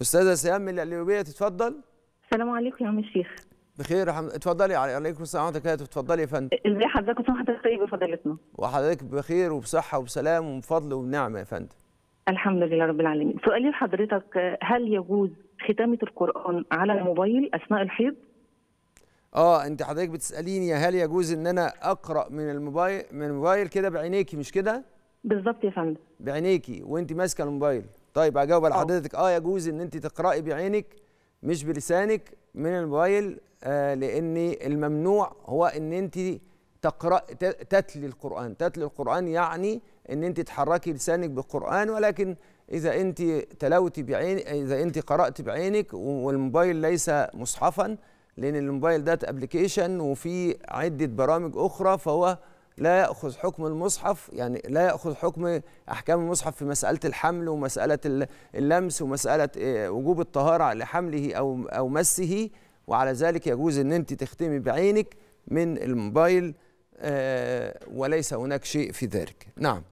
استاذه سيام من القليوبيه تتفضل السلام عليكم يا عم الشيخ بخير يا حمد اتفضلي عليكم السلام ورحمه الله اتفضلي يا فندم ازي حضرتك وسام حضرتك طيب وفضيلتنا وحضرتك بخير وبصحه وبسلام وبفضل وبنعمه يا فندم الحمد لله رب العالمين سؤالي لحضرتك هل يجوز ختامه القران على الموبايل اثناء الحيض اه انت حضرتك بتساليني هل يجوز ان انا اقرا من الموبايل من الموبايل كده بعينيكي مش كده بالظبط يا فندم بعينيكي وانت ماسكه الموبايل طيب هجاوب على حضرتك اه يجوز ان انت تقراي بعينك مش بلسانك من الموبايل آه لان الممنوع هو ان انت تقرا تتلي القران تتلي القران يعني ان انت تحركي لسانك بالقران ولكن اذا انت تلوتي بعين اذا انت قرات بعينك والموبايل ليس مصحفا لان الموبايل ده ابلكيشن وفي عده برامج اخرى فهو لا ياخذ حكم المصحف يعني لا ياخذ حكم احكام المصحف في مساله الحمل ومساله اللمس ومساله آه، وجوب الطهاره لحمله او او مسه وعلى ذلك يجوز ان انت تختمي بعينك من الموبايل آه، وليس هناك شيء في ذلك نعم